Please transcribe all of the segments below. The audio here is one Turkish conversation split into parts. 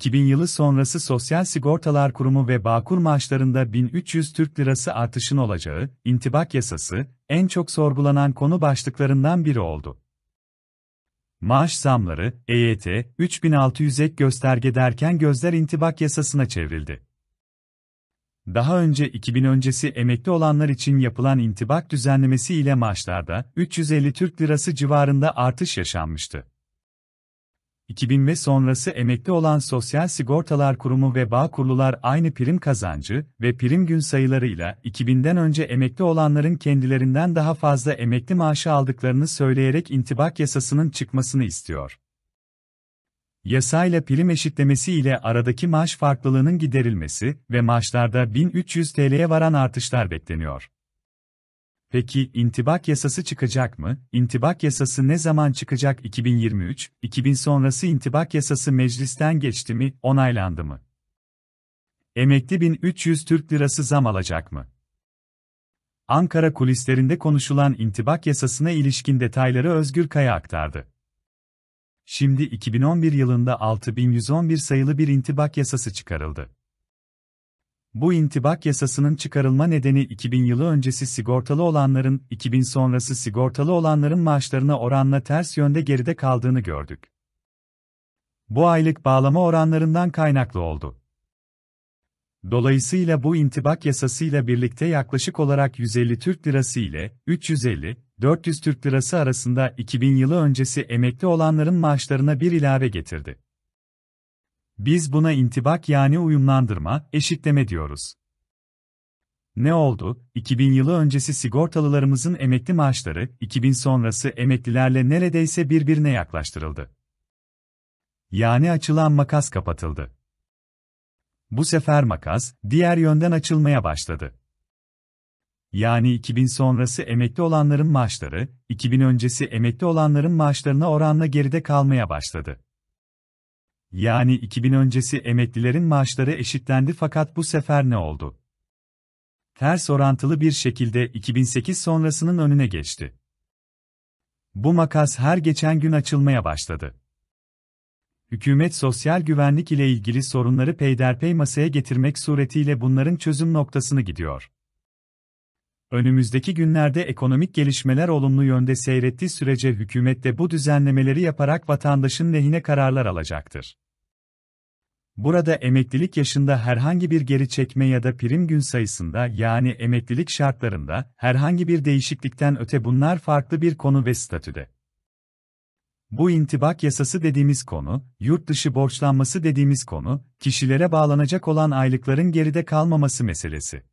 2000 yılı sonrası Sosyal Sigortalar Kurumu ve Bağkur maaşlarında 1300 Türk Lirası artışın olacağı, intibak yasası, en çok sorgulanan konu başlıklarından biri oldu. Maaş zamları, EYT, 3600 ek gösterge derken gözler intibak yasasına çevrildi. Daha önce 2000 öncesi emekli olanlar için yapılan intibak düzenlemesi ile maaşlarda 350 Türk Lirası civarında artış yaşanmıştı. 2000 ve sonrası emekli olan Sosyal Sigortalar Kurumu ve Bağkurlular aynı prim kazancı ve prim gün sayılarıyla 2000'den önce emekli olanların kendilerinden daha fazla emekli maaşı aldıklarını söyleyerek intibak yasasının çıkmasını istiyor. Yasayla prim eşitlemesi ile aradaki maaş farklılığının giderilmesi ve maaşlarda 1300 TL'ye varan artışlar bekleniyor. Peki intibak yasası çıkacak mı? İntibak yasası ne zaman çıkacak? 2023, 2000 sonrası intibak yasası meclisten geçti mi, onaylandı mı? Emekli 1300 Türk lirası zam alacak mı? Ankara kulislerinde konuşulan intibak yasasına ilişkin detayları Özgür Kaya aktardı. Şimdi 2011 yılında 6111 sayılı bir intibak yasası çıkarıldı. Bu intibak yasasının çıkarılma nedeni 2000 yılı öncesi sigortalı olanların 2000 sonrası sigortalı olanların maaşlarına oranla ters yönde geride kaldığını gördük. Bu aylık bağlama oranlarından kaynaklı oldu. Dolayısıyla bu intibak yasasıyla birlikte yaklaşık olarak 150 Türk Lirası ile 350-400 Türk Lirası arasında 2000 yılı öncesi emekli olanların maaşlarına bir ilave getirdi. Biz buna intibak yani uyumlandırma, eşitleme diyoruz. Ne oldu? 2000 yılı öncesi sigortalılarımızın emekli maaşları, 2000 sonrası emeklilerle neredeyse birbirine yaklaştırıldı. Yani açılan makas kapatıldı. Bu sefer makas, diğer yönden açılmaya başladı. Yani 2000 sonrası emekli olanların maaşları, 2000 öncesi emekli olanların maaşlarına oranla geride kalmaya başladı. Yani 2000 öncesi emeklilerin maaşları eşitlendi fakat bu sefer ne oldu? Ters orantılı bir şekilde 2008 sonrasının önüne geçti. Bu makas her geçen gün açılmaya başladı. Hükümet sosyal güvenlik ile ilgili sorunları peyderpey masaya getirmek suretiyle bunların çözüm noktasını gidiyor önümüzdeki günlerde ekonomik gelişmeler olumlu yönde seyrettiği sürece hükümet de bu düzenlemeleri yaparak vatandaşın lehine kararlar alacaktır. Burada emeklilik yaşında herhangi bir geri çekme ya da prim gün sayısında yani emeklilik şartlarında herhangi bir değişiklikten öte bunlar farklı bir konu ve statüde. Bu intibak yasası dediğimiz konu, yurt dışı borçlanması dediğimiz konu, kişilere bağlanacak olan aylıkların geride kalmaması meselesi.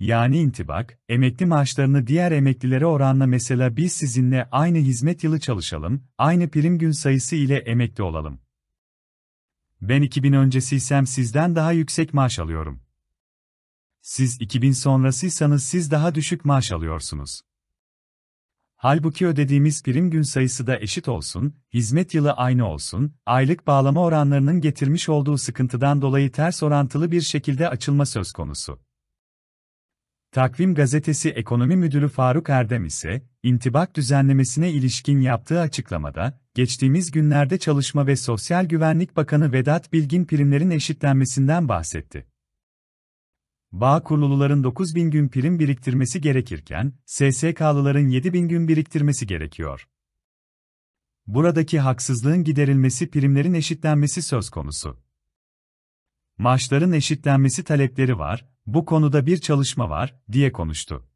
Yani intibak, emekli maaşlarını diğer emeklilere oranla mesela biz sizinle aynı hizmet yılı çalışalım, aynı prim gün sayısı ile emekli olalım. Ben 2000 öncesiysem sizden daha yüksek maaş alıyorum. Siz 2000 sonrasıysanız siz daha düşük maaş alıyorsunuz. Halbuki ödediğimiz prim gün sayısı da eşit olsun, hizmet yılı aynı olsun, aylık bağlama oranlarının getirmiş olduğu sıkıntıdan dolayı ters orantılı bir şekilde açılma söz konusu. Takvim Gazetesi Ekonomi Müdürü Faruk Erdem ise, intibak düzenlemesine ilişkin yaptığı açıklamada, geçtiğimiz günlerde Çalışma ve Sosyal Güvenlik Bakanı Vedat Bilgin primlerin eşitlenmesinden bahsetti. Bağ kuruluların 9 bin gün prim biriktirmesi gerekirken, SSK'lıların 7 bin gün biriktirmesi gerekiyor. Buradaki haksızlığın giderilmesi primlerin eşitlenmesi söz konusu. Maaşların eşitlenmesi talepleri var bu konuda bir çalışma var, diye konuştu.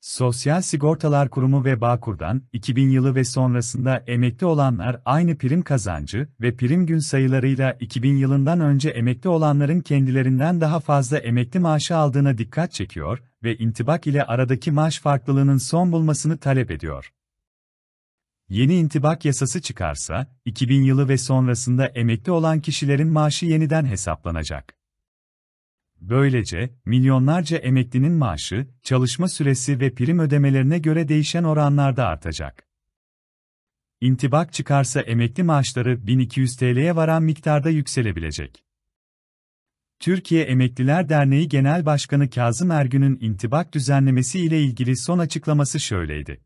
Sosyal Sigortalar Kurumu ve Bağkur'dan 2000 yılı ve sonrasında emekli olanlar aynı prim kazancı ve prim gün sayılarıyla 2000 yılından önce emekli olanların kendilerinden daha fazla emekli maaşı aldığına dikkat çekiyor ve intibak ile aradaki maaş farklılığının son bulmasını talep ediyor. Yeni intibak yasası çıkarsa 2000 yılı ve sonrasında emekli olan kişilerin maaşı yeniden hesaplanacak. Böylece, milyonlarca emeklinin maaşı, çalışma süresi ve prim ödemelerine göre değişen oranlarda artacak. İntibak çıkarsa emekli maaşları 1200 TL'ye varan miktarda yükselebilecek. Türkiye Emekliler Derneği Genel Başkanı Kazım Ergün'ün intibak düzenlemesi ile ilgili son açıklaması şöyleydi.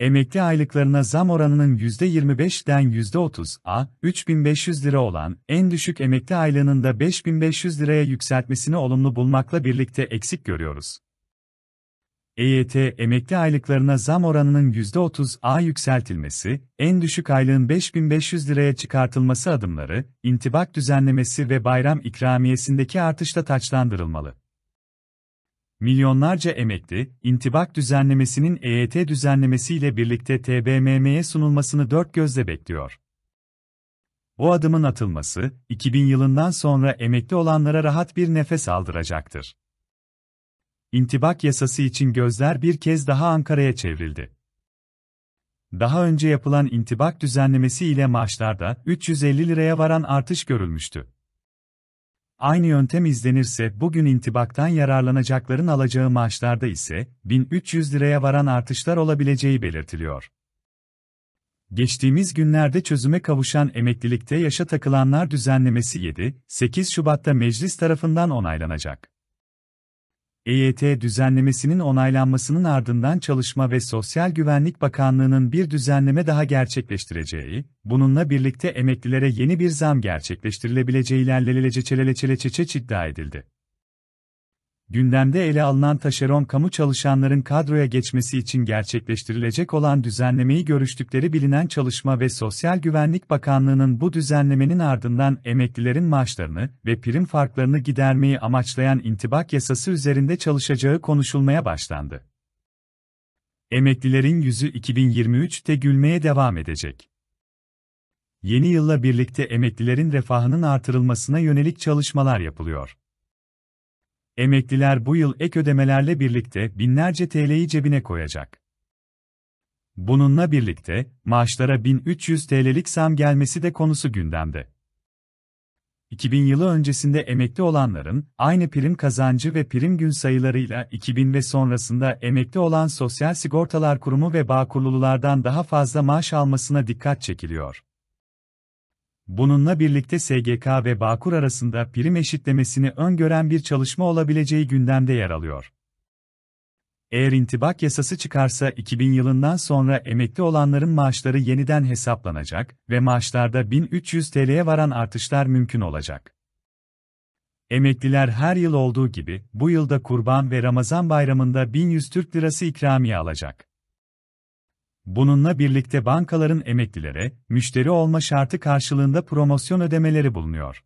Emekli aylıklarına zam oranının %25'den %30'a 3500 lira olan en düşük emekli aylığının da 5500 liraya yükseltmesini olumlu bulmakla birlikte eksik görüyoruz. EYT emekli aylıklarına zam oranının %30'a yükseltilmesi, en düşük aylığın 5500 liraya çıkartılması adımları, intibak düzenlemesi ve bayram ikramiyesindeki artışla taçlandırılmalı milyonlarca emekli, intibak düzenlemesinin EYT düzenlemesiyle birlikte TBMM'ye sunulmasını dört gözle bekliyor. Bu adımın atılması, 2000 yılından sonra emekli olanlara rahat bir nefes aldıracaktır. İntibak yasası için gözler bir kez daha Ankara'ya çevrildi. Daha önce yapılan intibak düzenlemesi ile maaşlarda 350 liraya varan artış görülmüştü. Aynı yöntem izlenirse bugün intibaktan yararlanacakların alacağı maaşlarda ise 1300 liraya varan artışlar olabileceği belirtiliyor. Geçtiğimiz günlerde çözüme kavuşan emeklilikte yaşa takılanlar düzenlemesi 7-8 Şubat'ta meclis tarafından onaylanacak. EYT düzenlemesinin onaylanmasının ardından Çalışma ve Sosyal Güvenlik Bakanlığı'nın bir düzenleme daha gerçekleştireceği, bununla birlikte emeklilere yeni bir zam gerçekleştirilebileceği ilerlelelece çeleleçeleçeçeç iddia edildi gündemde ele alınan taşeron kamu çalışanların kadroya geçmesi için gerçekleştirilecek olan düzenlemeyi görüştükleri bilinen Çalışma ve Sosyal Güvenlik Bakanlığı'nın bu düzenlemenin ardından emeklilerin maaşlarını ve prim farklarını gidermeyi amaçlayan intibak yasası üzerinde çalışacağı konuşulmaya başlandı. Emeklilerin yüzü 2023'te gülmeye devam edecek. Yeni yılla birlikte emeklilerin refahının artırılmasına yönelik çalışmalar yapılıyor. Emekliler bu yıl ek ödemelerle birlikte binlerce TL'yi cebine koyacak. Bununla birlikte maaşlara 1300 TL'lik zam gelmesi de konusu gündemde. 2000 yılı öncesinde emekli olanların aynı prim kazancı ve prim gün sayılarıyla 2000 ve sonrasında emekli olan Sosyal Sigortalar Kurumu ve Bağkurlulardan daha fazla maaş almasına dikkat çekiliyor. Bununla birlikte SGK ve Bağkur arasında prim eşitlemesini öngören bir çalışma olabileceği gündemde yer alıyor. Eğer intibak yasası çıkarsa 2000 yılından sonra emekli olanların maaşları yeniden hesaplanacak ve maaşlarda 1300 TL'ye varan artışlar mümkün olacak. Emekliler her yıl olduğu gibi bu yılda Kurban ve Ramazan Bayramı'nda 1100 Türk Lirası ikramiye alacak. Bununla birlikte bankaların emeklilere, müşteri olma şartı karşılığında promosyon ödemeleri bulunuyor.